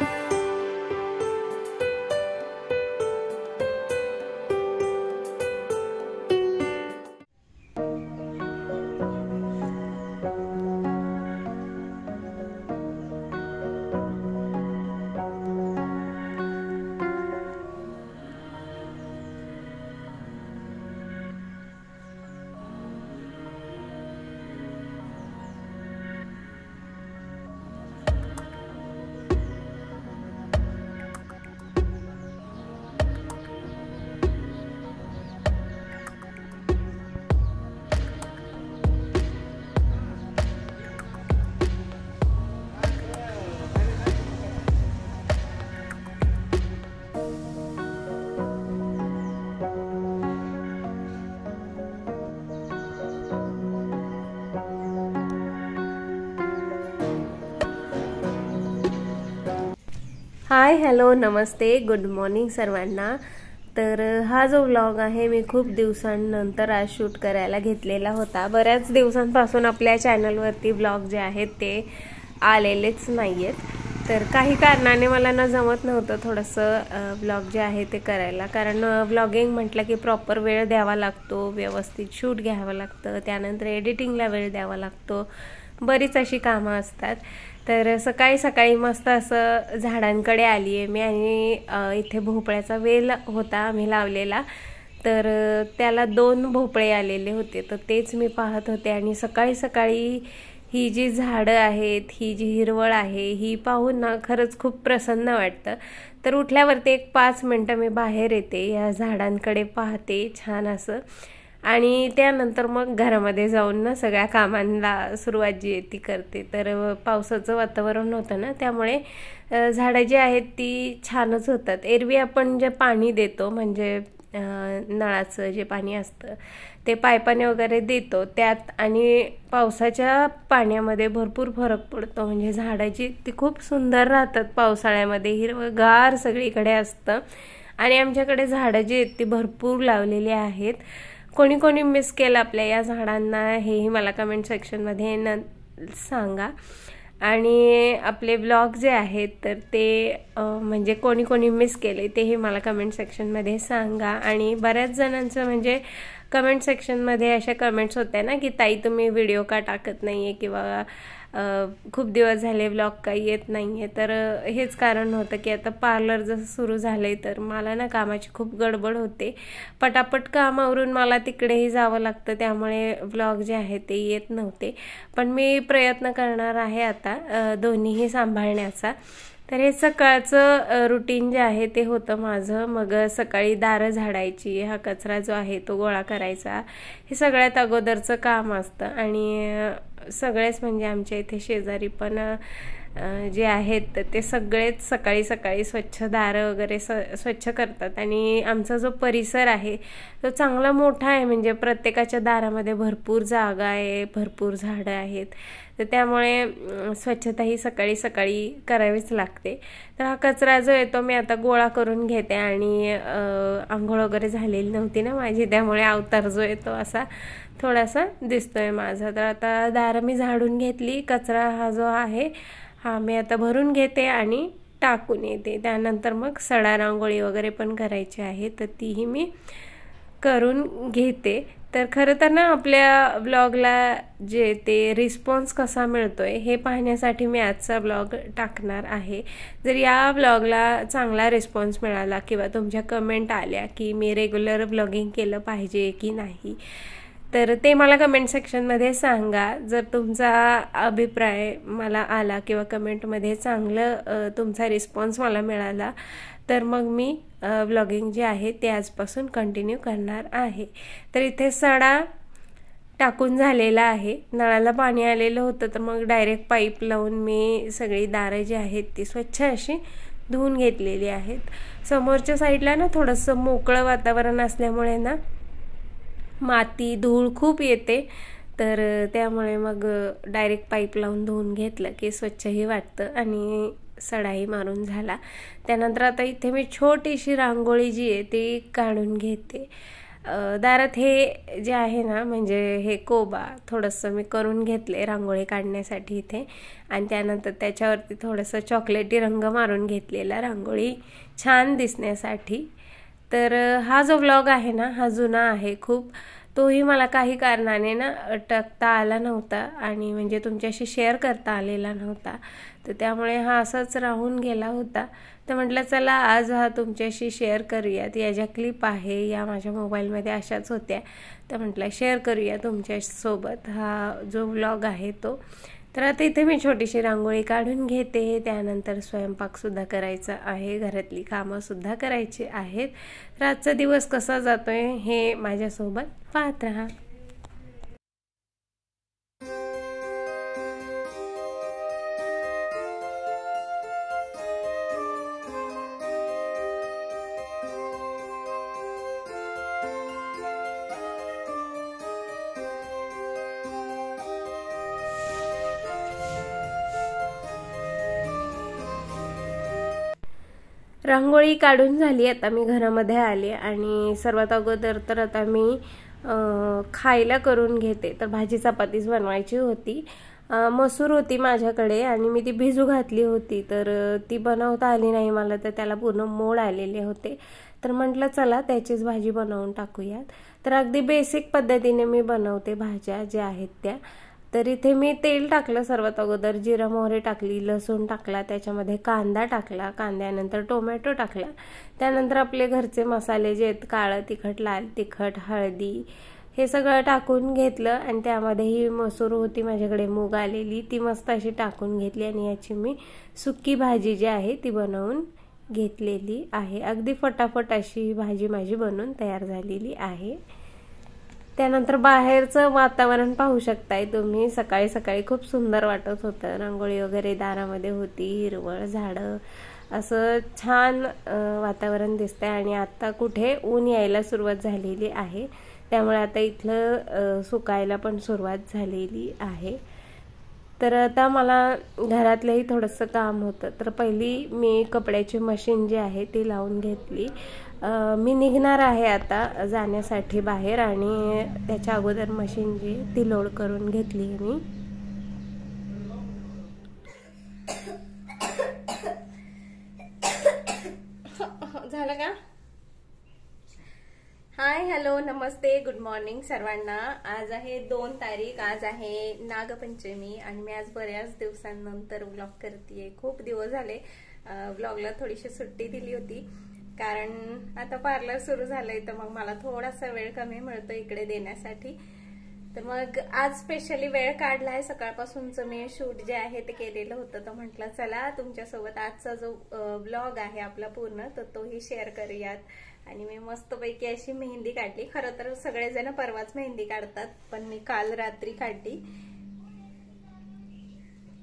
you hi hello नमस्ते good morning सर्वांना तर हा जो व्लॉग आहे मी खूप दिवसांनंतर आज शूट करायला घेतलेला होता बऱ्याच दिवसांपासून आपल्या चॅनलवरती ब्लॉग जे आहेत ते आलेलेच नाही आहेत तर काही कारणाने मला ना जमत नव्हतं थोडंसं ब्लॉग जे आहे ते करायला कारण ब्लॉगिंग म्हटलं की प्रॉपर वेळ द्यावा लागतो व्यवस्थित शूट घ्यावं लागतं त्यानंतर एडिटिंगला वेळ द्यावा लागतो बरीच अशी कामं असतात तर सकाळी सकाळी मस्त असं झाडांकडे आली आहे मी आणि इथे भोपळ्याचा वेल होता आम्ही लावलेला तर त्याला दोन भोपळे आलेले होते तर तेच मी पाहत होते आणि सकाळी सकाळी ही जी झाडं आहेत ही जी हिरवळ आहे ही पाहून ना खरंच खूप प्रसन्न वाटतं तर उठल्यावरती एक पाच मिनटं मी बाहेर येते या झाडांकडे पाहते छान असं आणि त्यानंतर मग घरामध्ये जाऊन ना सगळ्या कामांना सुरुवात जी आहे ती करते तर पावसाचं वातावरण होतं ना त्यामुळे झाडं जी आहेत ती छानच होतात एरवी आपण जे पाणी देतो म्हणजे नळाचं जे पाणी असतं ते पायपाने वगैरे देतो त्यात आणि पावसाच्या पाण्यामध्ये भरपूर फरक पडतो म्हणजे झाडाची ती खूप सुंदर राहतात पावसाळ्यामध्ये हिरवगार सगळीकडे असतं आणि आमच्याकडे झाडं जी आहेत ती भरपूर लावलेली आहेत कोणी कोणी मिस केलं आपल्या या झाडांना हेही मला कमेंट सेक्शनमध्ये न सांगा आणि आपले ब्लॉग जे आहेत तर ते म्हणजे कोणी कोणी मिस केले तेही मला कमेंट सेक्शनमध्ये सांगा आणि बऱ्याच जणांचं म्हणजे कमेंट सेक्शनमध्ये अशा कमेंट्स होत्या ना की ताई तुम्ही व्हिडिओ का टाकत नाही आहे किंवा खूप दिवस झाले ब्लॉग काही येत नाही आहे तर हेच कारण होतं की आता पार्लर जसं सुरू झाले तर मला ना कामाची खूप गडबड होते पटापट कामावरून मला तिकडेही जावं लागतं त्यामुळे ब्लॉग जे आहे ते येत नव्हते पण मी प्रयत्न करणार आहे आता दोन्हीही सांभाळण्याचा तर हे सकाळचं रुटीन जे आहे ते होतं माझं मग सकाळी दारं झाडायची हा कचरा जो आहे तो गोळा करायचा हे सगळ्यात अगोदरचं काम असतं आणि सगळेच म्हणजे आमच्या इथे शेजारी पण जे आहेत ते सगळेच सकाळी सकाळी स्वच्छ दारं वगैरे स स्वच्छ करतात आणि आमचा जो परिसर आहे तो चांगला मोठा आहे म्हणजे प्रत्येकाच्या दारामध्ये भरपूर जागा आहे भरपूर झाडं आहेत तर त्यामुळे स्वच्छता ही सकाळी सकाळी करावीच लागते तर हा कचरा जो येतो मी आता गोळा करून घेते आणि आंघोळ वगैरे झालेली नव्हती ना माझी त्यामुळे अवतार जो येतो असा थोडासा दिसतोय माझा तर आता दार मी झाडून घेतली कचरा हा जो आहे हा मी आता भरून घेते आणि टाकून येते त्यानंतर मग सडा रांगोळी वगैरे पण करायची आहे तर तीही मी करून घेते तर खरं तर ना आपल्या ब्लॉगला जे ते रिस्पॉन्स कसा मिळतो आहे हे पाहण्यासाठी मी आजचा ब्लॉग टाकणार आहे जर या ब्लॉगला चांगला रिस्पॉन्स मिळाला किंवा तुमच्या कमेंट आल्या की मी रेग्युलर ब्लॉगिंग केलं पाहिजे की नाही तर ते मला कमेंट सेक्शनमध्ये सांगा जर तुमचा अभिप्राय मला आला किंवा कमेंटमध्ये चांगलं तुमचा रिस्पॉन्स मला मिळाला तर मग मी ब्लॉगिंग जे आहे ते आजपासून कंटिन्यू करणार आहे तर इथे सडा टाकून झालेला आहे नळाला पाणी आलेलं होतं तर मग डायरेक्ट पाईप लावून मी सगळी दारं जी आहेत ती स्वच्छ अशी धुवून घेतलेली आहेत समोरच्या साईडला ना थोडंसं मोकळं वातावरण असल्यामुळे ना माती धूळ खूप येते तर त्यामुळे मग डायरेक्ट पाईप लावून धुवून घेतलं की स्वच्छही वाटतं आणि सडाही मारून झाला त्यानंतर आता इथे मी छोटीशी रांगोळी जी आहे ती काढून घेते दारात हे जे आहे ना म्हणजे हे कोबा थोडंसं मी करून घेतले रांगोळी काढण्यासाठी इथे आणि त्यानंतर त्याच्यावरती थोडंसं चॉकलेटी रंग मारून घेतलेला रांगोळी छान दिसण्यासाठी तर हा जो ब्लॉग आहे ना हा जुना आहे खूप तोही मला काही कारणाने ना अटकता आला नव्हता आणि म्हणजे तुमच्याशी शेअर करता आलेला नव्हता तर त्यामुळे हा असाच राहून गेला होता तर म्हटलं चला आज हा तुमच्याशी शेअर करूयात या ज्या क्लिप आहे या माझ्या मोबाईलमध्ये अशाच होत्या तर म्हटलं शेअर करूया तुमच्यासोबत हा जो व्लॉग आहे तो तर आता इथे मी छोटीशी रांगोळी काढून घेते त्यानंतर स्वयंपाकसुद्धा करायचा आहे घरातली कामंसुद्धा करायची आहेत तर आजचा दिवस कसा जातोय हे माझ्यासोबत पाहत राहा रांगोळी काढून झाली आता मी घरामध्ये आले आणि सर्वात अगोदर तर आता मी खायला करून घेते तर भाजी चपातीच बनवायची होती मसूर होती माझ्याकडे आणि मी ती भिजू घातली होती तर ती बनवता आली नाही मला तर त्याला पूर्ण मोड आलेले होते तर म्हटलं चला त्याचीच भाजी बनवून टाकूयात तर अगदी बेसिक पद्धतीने मी बनवते भाज्या ज्या आहेत त्या तर इथे मी तेल टाकलं सर्वात अगोदर जिरा मोहरी टाकली लसूण टाकला त्याच्यामध्ये कांदा टाकला कांद्यानंतर टोमॅटो टाकला त्यानंतर आपले घरचे मसाले जे आहेत काळं तिखट लाल तिखट हळदी हे सगळं टाकून घेतलं आणि त्यामध्ये ही मसूर होती माझ्याकडे मूग आलेली ती मस्त अशी टाकून घेतली आणि याची मी सुकी भाजी जी आहे ती बनवून घेतलेली आहे अगदी फटाफट अशी भाजी माझी बनवून तयार झालेली आहे त्यानंतर बाहेरचं वातावरण पाहू शकताय तुम्ही सकाळी सकाळी खूप सुंदर वाटत होतं रांगोळी वगैरे दारामध्ये होती हिरवळ झाडं असं छान वातावरण दिसतंय आणि आता कुठे ऊन यायला सुरुवात झालेली आहे त्यामुळे आता इथलं सुकायला पण सुरुवात झालेली आहे तर आता मला घरातलंही थोडंसं काम होतं तर पहिली मी कपड्याची मशीन जी आहे ती लावून घेतली मी निघणार आहे आता जाण्यासाठी बाहेर आणि त्याच्या अगोदर जी ती लोड करून घेतली मी झालं का हाय हॅलो नमस्ते गुड मॉर्निंग सर्वांना आज आहे दोन तारीख आज आहे नागपंचमी आणि मी आज बऱ्याच दिवसांनंतर व्लॉग करतेय खूप दिवस झाले व्लॉगला थोडीशी सुट्टी दिली होती कारण आता पार्लर सुरू झालंय तर मग मला थोडासा वेळ कमी मिळतो इकडे देण्यासाठी तर मग आज स्पेशली वेळ काढलाय सकाळपासूनच सकाळपासूनचं मी शूट जे आहे ते केलेलं होतं तर म्हटलं चला तुमच्यासोबत आजचा जो ब्लॉग आहे आपला पूर्ण तर तोही शेअर करूयात आणि मी मस्तपैकी अशी मेहंदी काढली खरं तर सगळेजण परवाच मेहंदी काढतात पण मी काल रात्री काढली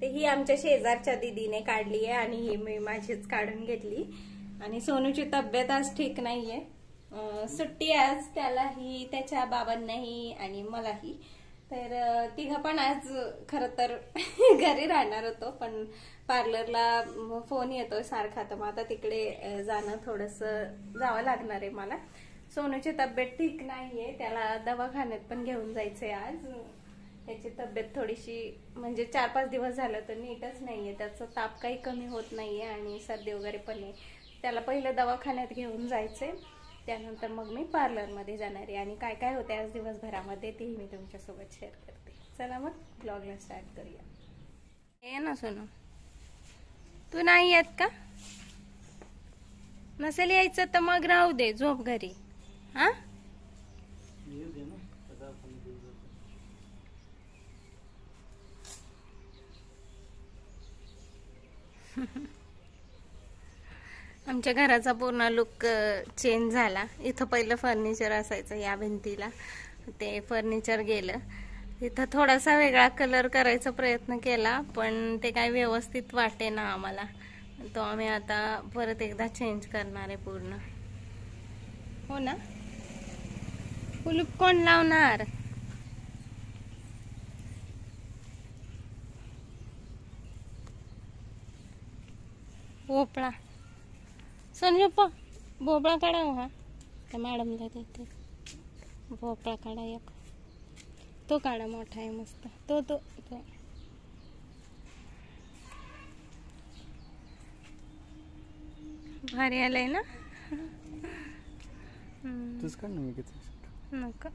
ते ही आमच्या शेजारच्या दिदीने काढली आहे आणि ही मी माझीच काढून घेतली आणि सोनूची तब्येत आज ठीक नाहीये सुट्टी आज त्यालाही त्याच्या बाबांनाही आणि मलाही तर तिघ पण आज खरं तर घरी राहणार होतो पण पार्लरला फोन येतोय सारखा तर मग आता तिकडे जाणं थोडंसं जावं लागणार आहे मला सोनूची तब्येत ठीक नाहीये त्याला दवाखान्यात पण घेऊन जायचंय आज त्याची तब्येत थोडीशी म्हणजे चार पाच दिवस झालं तर नीटच नाहीये त्याचं ताप काही कमी होत नाहीये आणि सर्दी वगैरे पण आहे त्याला पहिलं दवाखान्यात घेऊन जायचे त्यानंतर मग मी पार्लरमध्ये जाणार आहे आणि काय काय होते आज दिवसभरामध्ये तेही मी तुमच्यासोबत शेअर करते चला मग ब्लॉगला स्टार्ट करूया ये ना सोनू तू नाही येत का नसेल यायचं तर मग राहू दे झोप घरी हा आमच्या घराचा पूर्ण लुक चेंज झाला इथं पहिलं फर्निचर असायचं या भिंतीला ते फर्निचर गेलं इथं थोडासा वेगळा कलर करायचा प्रयत्न केला पण ते काही व्यवस्थित वाटे ना आम्हाला तो आम्ही आता परत एकदा चेंज करणार आहे पूर्ण हो ना कुलूप कोण लावणार ओपळा संजूप भोपळा काढा तो मैडम मॅडमला देते भोपड़ा काढा एक तो काढा मोटा है मस्त तो तो तो भारी आलाय ना तुझ का नहीं मी नका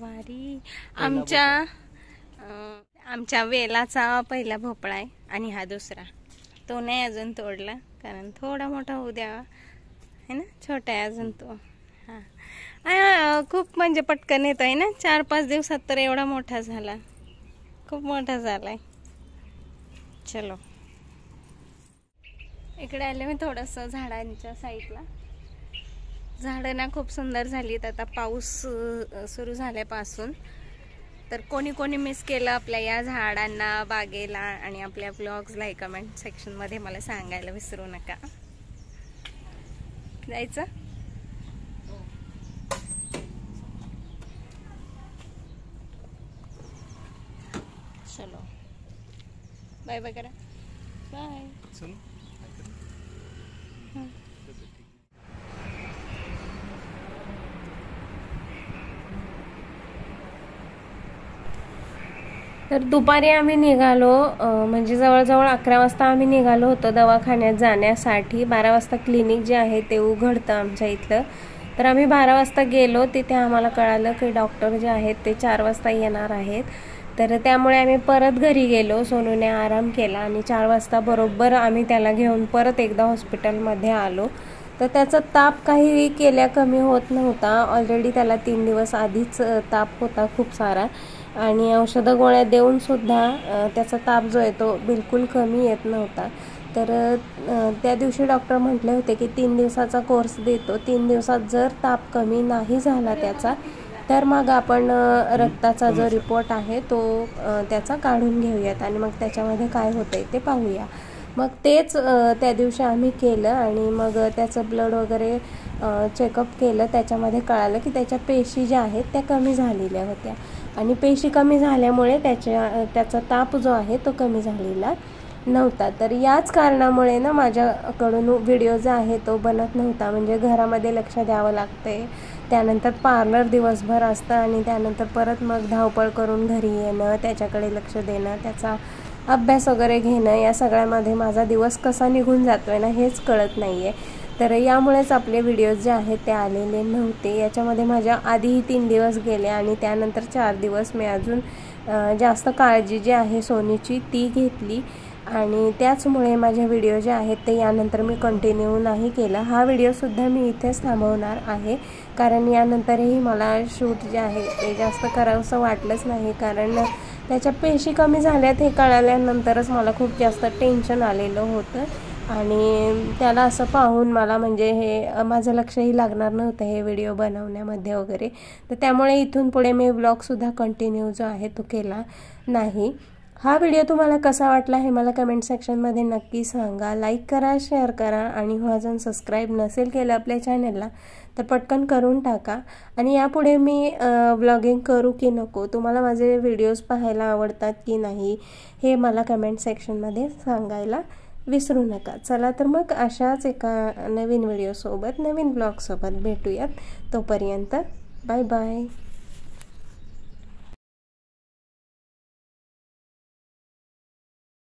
भारी आमचा आमच्या वेलाचा पहिला भोपळा आहे आणि हा दुसरा तो नाही अजून तोडला कारण थोडा मोठा होऊ द्यावा है ना छोटा आहे अजून तो हां खूप म्हणजे पटकन येतो आहे ना चार पाच दिवसात तर एवढा मोठा झाला खूप मोठा झाला आहे चलो इकडे आले मी थोडंसं झाडांच्या साईडला झाडं ना खूप सुंदर झालीत आता पाऊस सुरू झाल्यापासून तर कोणी कोणी मिस केलं आपल्या या झाडांना बागेला आणि आपल्या ब्लॉग्सला हे कमेंट सेक्शनमध्ये मला सांगायला विसरू नका जायचं चलो बाय बाय करा बाय तर दुपारी आम्ही निघालो म्हणजे जवळजवळ अकरा वाजता आम्ही निघालो होतो दवाखान्यात जाण्यासाठी बारा वाजता क्लिनिक जे आहे ते उघडतं आमच्या इथलं तर आम्ही बारा वाजता गेलो तिथे आम्हाला कळालं की डॉक्टर जे आहेत ते चार वाजता येणार आहेत तर त्यामुळे आम्ही परत घरी गेलो सोनूने आराम केला आणि चार वाजता बरोबर आम्ही त्याला घेऊन परत एकदा हॉस्पिटलमध्ये आलो तर त्याचा ताप काही केल्या कमी होत नव्हता ऑलरेडी त्याला तीन दिवस आधीच ताप होता खूप सारा आणि औषध गोळ्या देऊनसुद्धा त्याचा ताप जो आहे तो बिलकुल कमी येत नव्हता तर त्या दिवशी डॉक्टर म्हटले होते की तीन दिवसाचा कोर्स देतो तीन दिवसात जर ताप कमी नाही झाला त्याचा तर मग आपण रक्ताचा जो रिपोर्ट आहे तो त्याचा काढून घेऊयात आणि मग त्याच्यामध्ये काय होतं ते पाहूया मग तेच त्या दिवशी आम्ही केलं आणि मग त्याचं ब्लड वगैरे चेकअप केलं त्याच्यामध्ये कळालं की त्याच्या पेशी ज्या आहेत त्या कमी झालेल्या होत्या आणि पेशी कमी झाल्यामुळे त्याच्या त्याचा ताप जो आहे तो कमी झालेला नव्हता तर याच कारणामुळे ना माझ्याकडून व्हिडिओ जो आहे तो बनत नव्हता म्हणजे घरामध्ये लक्ष द्यावं लागते त्यानंतर पार्लर दिवसभर असतं आणि त्यानंतर परत मग धावपळ करून घरी येणं त्याच्याकडे लक्ष देणं त्याचा अभ्यास वगैरे घेणं या सगळ्यामध्ये माझा दिवस कसा निघून जातो आहे ना हेच कळत नाही आहे तर यामुळेच आपले व्हिडिओज जे आहेत ते आलेले नव्हते याच्यामध्ये माझ्या आधीही तीन दिवस गेले आणि त्यानंतर चार दिवस मी अजून जास्त काळजी जी आहे सोनीची ती घेतली आणि त्याचमुळे माझे व्हिडिओ जे आहेत ते यानंतर मी कंटिन्यू नाही केला हा व्हिडिओसुद्धा मी इथेच थांबवणार आहे कारण यानंतरही मला शूट जे आहे ते जास्त करावंसं वाटलंच नाही कारण त्याच्या पेशी कमी झाल्यात हे कळाल्यानंतरच मला खूप जास्त टेन्शन आलेलं होतं आणि त्याला असं पाहून मला म्हणजे हे माझं लक्षही लागणार नव्हतं हे व्हिडिओ बनवण्यामध्ये वगैरे तर त्यामुळे इथून पुढे मी ब्लॉगसुद्धा कंटिन्यू जो आहे तो केला नाही हा व्हिडिओ तुम्हाला कसा वाटला हे मला कमेंट सेक्शनमध्ये नक्की सांगा लाईक करा शेअर करा आणि हो अजून सबस्क्राईब नसेल केलं आपल्या चॅनलला तर पटकन करून टाका आणि यापुढे मी ब्लॉगिंग करू की नको तुम्हाला माझे व्हिडिओज पाहायला आवडतात की नाही हे मला कमेंट सेक्शनमध्ये सांगायला विसरू नका चला तर मग अशाच एका नवीन व्हिडिओसोबत नवीन ब्लॉगसोबत भेटूयात तोपर्यंत बाय बाय